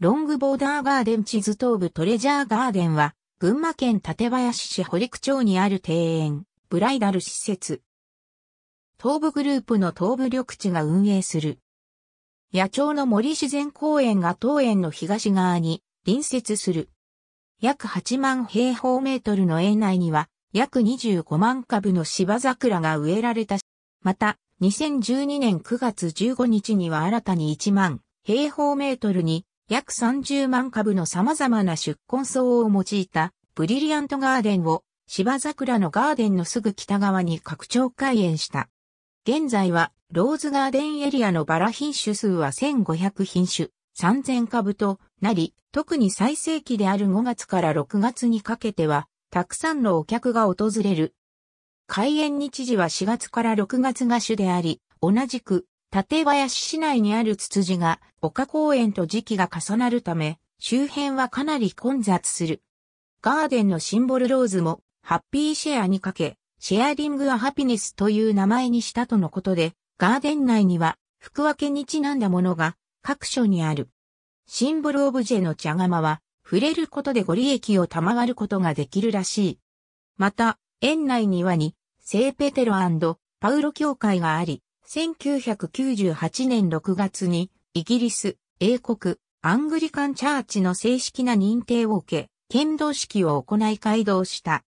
ロングボーダーガーデン地図東部トレジャーガーデンは、群馬県館林市堀区町にある庭園、ブライダル施設。東部グループの東部緑地が運営する。野鳥の森自然公園が当園の東側に隣接する。約8万平方メートルの園内には、約25万株の芝桜が植えられた。また、2012年9月15日には新たに1万平方メートルに約30万株の様々な宿根草を用いたブリリアントガーデンを芝桜のガーデンのすぐ北側に拡張開園した。現在はローズガーデンエリアのバラ品種数は1500品種、3000株となり、特に最盛期である5月から6月にかけては、たくさんのお客が訪れる。開園日時は4月から6月が主であり、同じく館林市内にあるツツジが丘公園と時期が重なるため、周辺はかなり混雑する。ガーデンのシンボルローズもハッピーシェアにかけ、シェアリングはハピネスという名前にしたとのことで、ガーデン内には福分けにちなんだものが各所にある。シンボルオブジェの茶釜は、触れることでご利益を賜ることができるらしい。また、園内庭に、聖ペテロパウロ教会があり、1998年6月にイギリス、英国、アングリカンチャーチの正式な認定を受け、剣道式を行い開道した。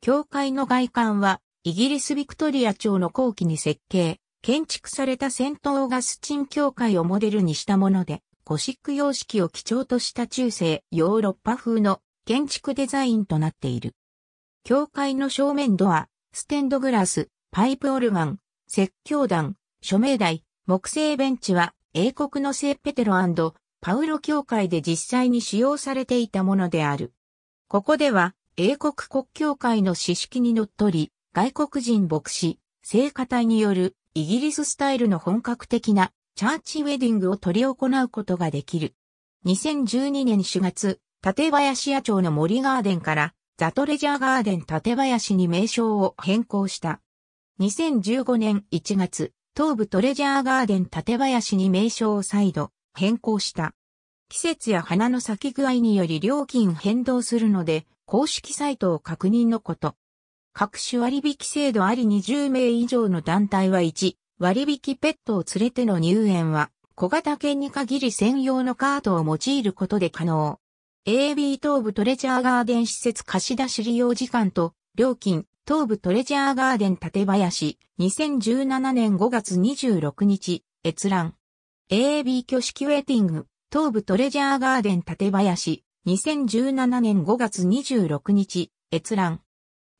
教会の外観は、イギリスビクトリア朝の後期に設計、建築されたセントオーガスチン教会をモデルにしたもので、ゴシック様式を基調とした中世ヨーロッパ風の建築デザインとなっている。教会の正面ドア、ステンドグラス、パイプオルガン、説教団、署名台、木製ベンチは英国の聖ペテロパウロ教会で実際に使用されていたものである。ここでは英国国教会の詩式にのっとり、外国人牧師、聖歌隊によるイギリススタイルの本格的なチャーチウェディングを取り行うことができる。2012年4月、立林野町の森ガーデンからザトレジャーガーデン立林に名称を変更した。2015年1月、東部トレジャーガーデン縦林に名称を再度変更した。季節や花の咲き具合により料金変動するので、公式サイトを確認のこと。各種割引制度あり20名以上の団体は1、割引ペットを連れての入園は、小型犬に限り専用のカートを用いることで可能。AB 東部トレジャーガーデン施設貸し出し利用時間と料金、東部トレジャーガーデン館林、2017年5月26日、閲覧。a b 挙式ウェイティング、東部トレジャーガーデン館林、2017年5月26日、閲覧。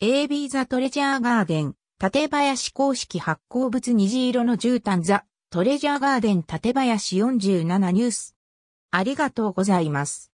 AB ザトレジャーガーデン、館林公式発行物虹色の絨毯ザ、トレジャーガーデン館林47ニュース。ありがとうございます。